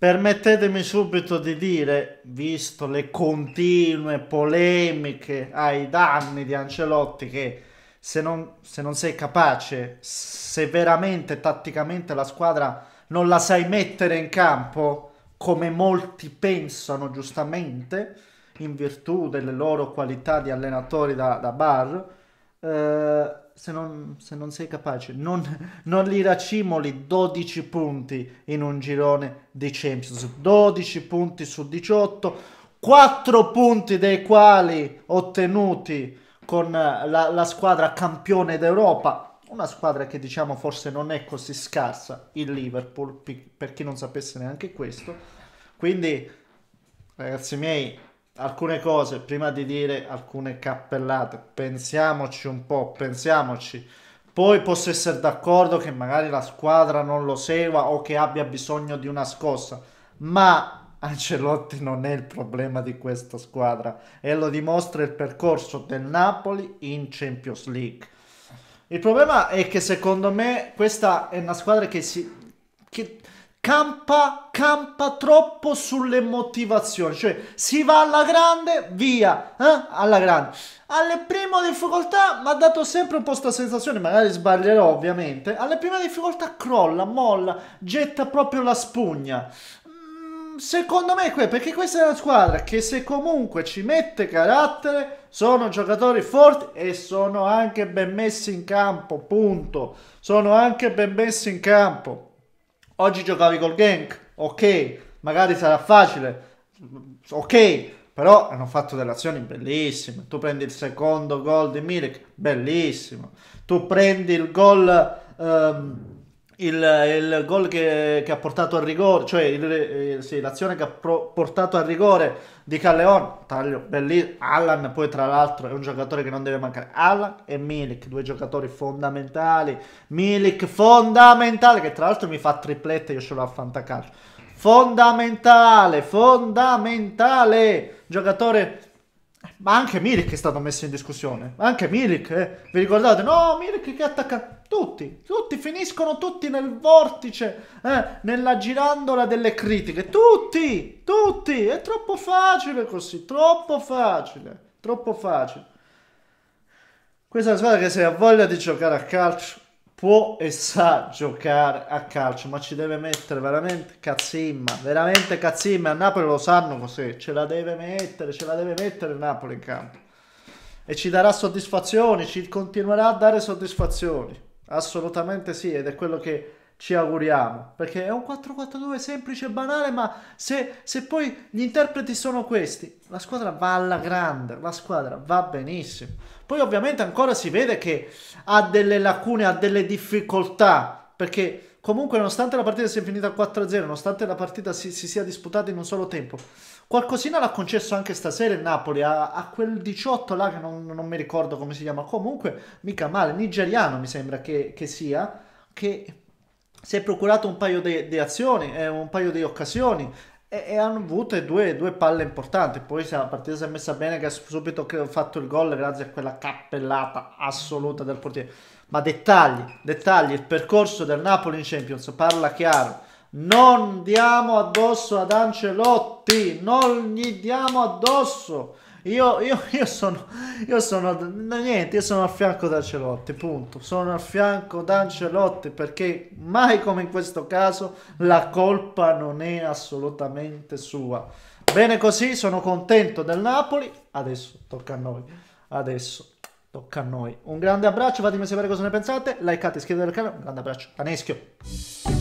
Permettetemi subito di dire, visto le continue polemiche ai danni di Ancelotti, che se non, se non, sei capace, se veramente tatticamente la squadra non la sai mettere in campo, come molti pensano giustamente, in virtù delle loro qualità di allenatori da, da bar, eh, se non, se non sei capace, non, non li racimoli 12 punti in un girone di Champions, 12 punti su 18, 4 punti dei quali ottenuti con la, la squadra campione d'Europa, una squadra che diciamo forse non è così scarsa, il Liverpool, per chi non sapesse neanche questo. Quindi, ragazzi miei, alcune cose prima di dire alcune cappellate. Pensiamoci un po', pensiamoci. Poi posso essere d'accordo che magari la squadra non lo segua o che abbia bisogno di una scossa, ma Ancelotti non è il problema di questa squadra e lo dimostra il percorso del Napoli in Champions League. Il problema è che secondo me questa è una squadra che si... Che campa, campa troppo sulle motivazioni, cioè si va alla grande, via, eh? alla grande. Alle prime difficoltà mi ha dato sempre un po' questa sensazione, magari sbaglierò ovviamente, alle prime difficoltà crolla, molla, getta proprio la spugna. Mm, secondo me è quello, perché questa è una squadra che se comunque ci mette carattere, sono giocatori forti e sono anche ben messi in campo, punto. Sono anche ben messi in campo. Oggi giocavi col gank, ok, magari sarà facile, ok, però hanno fatto delle azioni bellissime. Tu prendi il secondo gol di Milik, bellissimo. Tu prendi il gol... Um, il, il gol che, che, ha portato al rigore, cioè il, eh, sì, l'azione che ha pro, portato al rigore di Calleon, taglio bellissimo. Allan poi tra l'altro è un giocatore che non deve mancare. Allan e Milik, due giocatori fondamentali. Milik fondamentale, che tra l'altro mi fa triplette, io ce l'ho a fantacalcio. Fondamentale, fondamentale, giocatore ma anche Milik è stato messo in discussione. Anche Milik, eh. vi ricordate? No, Milik che attacca tutti, tutti finiscono tutti nel vortice, eh, nella girandola delle critiche. Tutti, tutti. È troppo facile così, troppo facile, troppo facile. Questa è una squadra che se ha voglia di giocare a calcio può e sa giocare a calcio, ma ci deve mettere veramente cazzimma, veramente cazzimma. A Napoli lo sanno cos'è, ce la deve mettere, ce la deve mettere il Napoli in campo. E ci darà soddisfazioni, ci continuerà a dare soddisfazioni. Assolutamente sì, ed è quello che ci auguriamo, perché è un 4-4-2 semplice e banale, ma se, se, poi gli interpreti sono questi, la squadra va alla grande, la squadra va benissimo. Poi ovviamente ancora si vede che ha delle lacune, ha delle difficoltà, perché comunque nonostante la partita sia finita 4-0, nonostante la partita si, si, sia disputata in un solo tempo, qualcosina l'ha concesso anche stasera il Napoli, a, a quel 18 là che non, non, mi ricordo come si chiama, comunque mica male, nigeriano mi sembra che, che sia, che si è procurato un paio di azioni, eh, un paio di occasioni e, e hanno avuto due, due, palle importanti. Poi la partita si è messa bene che ha subito fatto il gol grazie a quella cappellata assoluta del portiere. Ma dettagli, dettagli, il percorso del Napoli in Champions parla chiaro. Non diamo addosso ad Ancelotti, non gli diamo addosso. Io, io, io, sono, io sono, niente, io sono al fianco da Ancelotti, punto. Sono al fianco da perché mai come in questo caso la colpa non è assolutamente sua. Bene così, sono contento del Napoli, adesso tocca a noi, adesso tocca a noi. Un grande abbraccio, fatemi sapere cosa ne pensate, likeate, iscrivetevi al canale, un grande abbraccio, Aneschio.